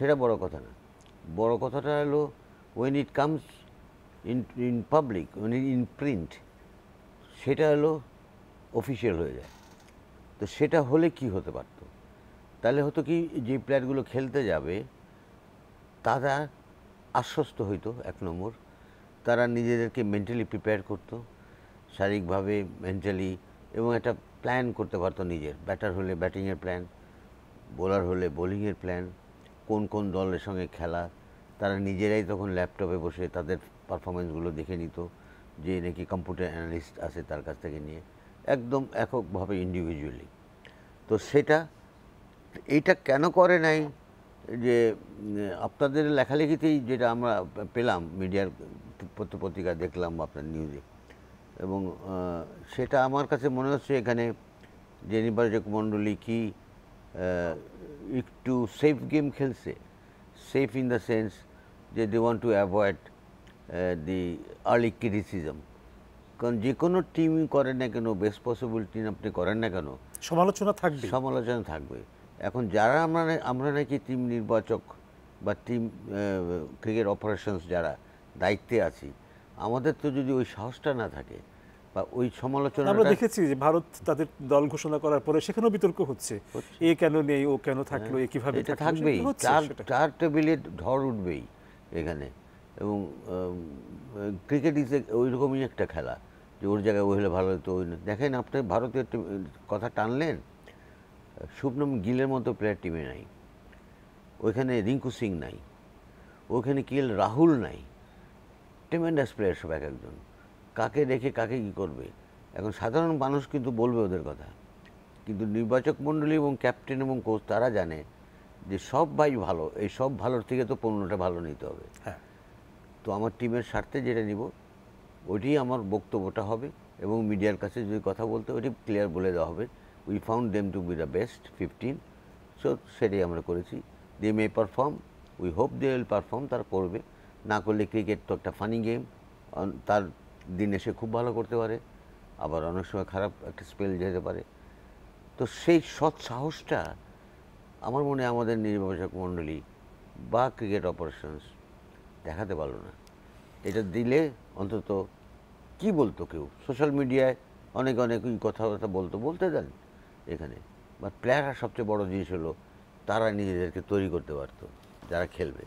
সেটা বড় কথা না বড় কথাটা হলো when it comes in in public when in print সেটা হলো অফিসিয়াল হয়ে যায় তো সেটা হলে কি হতে পারতো তাহলে হতো কি যে প্লেয়ারগুলো খেলতে যাবে তারা আশ্বস্ত হইতো এক নম্বর তারা নিজেদেরকে মেন্টালি প্রিপেয়ার করতো শারীরিকভাবে মেন্টালি এবং একটা প্ল্যান করতে পারতো নিজের ব্যাটার হলে ব্যাটিংয়ের প্ল্যান বোলার হলে বোলিংয়ের প্ল্যান কোন কোন দলের সঙ্গে খেলা তারা নিজেরাই তখন ল্যাপটপে বসে তাদের পারফরমেন্সগুলো দেখে নিত যে নাকি কম্পিউটার অ্যানালিস্ট আছে তার কাছ থেকে নিয়ে একদম এককভাবে ইন্ডিভিজুয়ালি তো সেটা এইটা কেন করে নাই যে আপনাদের লেখালেখিতেই যেটা আমরা পেলাম মিডিয়ার পত্রিকা দেখলাম আপনার নিউজে এবং সেটা আমার কাছে মনে হচ্ছে এখানে যে নির্বাচক মণ্ডলী কী একটু সেফ গেম খেলছে সেফ ইন দ্য সেন্স যে they want to avoid the early criticism কারণ যে কোনো টিমই করেন না কেন বেস্ট পসিবল টিম আপনি করেন না কেন সমালোচনা থাকবে সমালোচনা থাকবে এখন যারা আমরা আমরা নাকি টিম নির্বাচক বা টিম ক্রিকেট অপারেশনস যারা দায়িত্বে আছি আমাদের তো যদি ওই সাহসটা না থাকে বা ওই সমালোচনা আমরা দেখেছি যে ভারত তাদের দল ঘোষণা করার পরে সেখানেও বিতর্ক হচ্ছে এ কেন নেই ও কেন থাকলো হ্যাঁ, এ কিভাবে থাকবেই চার চার টেবিলে ধর উঠবেই এখানে এবং ক্রিকেট ইজ ওইরকমই একটা খেলা যে ওর জায়গায় ওই হলে ভালো হতো ওই দেখেন আপনি ভারতের কথা টানলেন শুভনম গিলের মতো প্লেয়ার টিমে নাই ওইখানে রিঙ্কু সিং নাই ওখানে কিল রাহুল নাই টেমেন্ডাস প্লেয়ার সব এক একজন কাকে রেখে কাকে কী করবে এখন সাধারণ মানুষ কিন্তু বলবে ওদের কথা কিন্তু নির্বাচক মণ্ডলী এবং ক্যাপ্টেন এবং কোচ তারা জানে যে সব ভাই ভালো এই সব ভালোর থেকে তো পণ্যটা ভালো নিতে হবে হ্যাঁ তো আমার টিমের স্বার্থে যেটা নিব ওইটি আমার বক্তব্যটা হবে এবং মিডিয়ার কাছে যদি কথা বলতে ওইটি ক্লিয়ার বলে দেওয়া হবে we found them to be the best fifteen so সেটাই আমরা করেছি they may perform we hope they will perform তারা করবে না করলে ক্রিকেট তো একটা ফানি গেম তার দিনে সে খুব ভালো করতে পারে আবার অনেক সময় খারাপ একটা স্পেল যেতে পারে তো সেই সৎ সাহসটা আমার মনে আমাদের নির্বাচক মণ্ডলী বা ক্রিকেট অপারেশনস দেখাতে পারলো না এটা দিলে অন্তত কি বলতো কেউ সোশ্যাল মিডিয়ায় অনেক অনেক কথাবার্তা বলতো বলতে দেন এখানে বা প্লেয়াররা সবচেয়ে বড় জিনিস হলো তারা নিজেদেরকে তৈরি করতে পারতো যারা খেলবে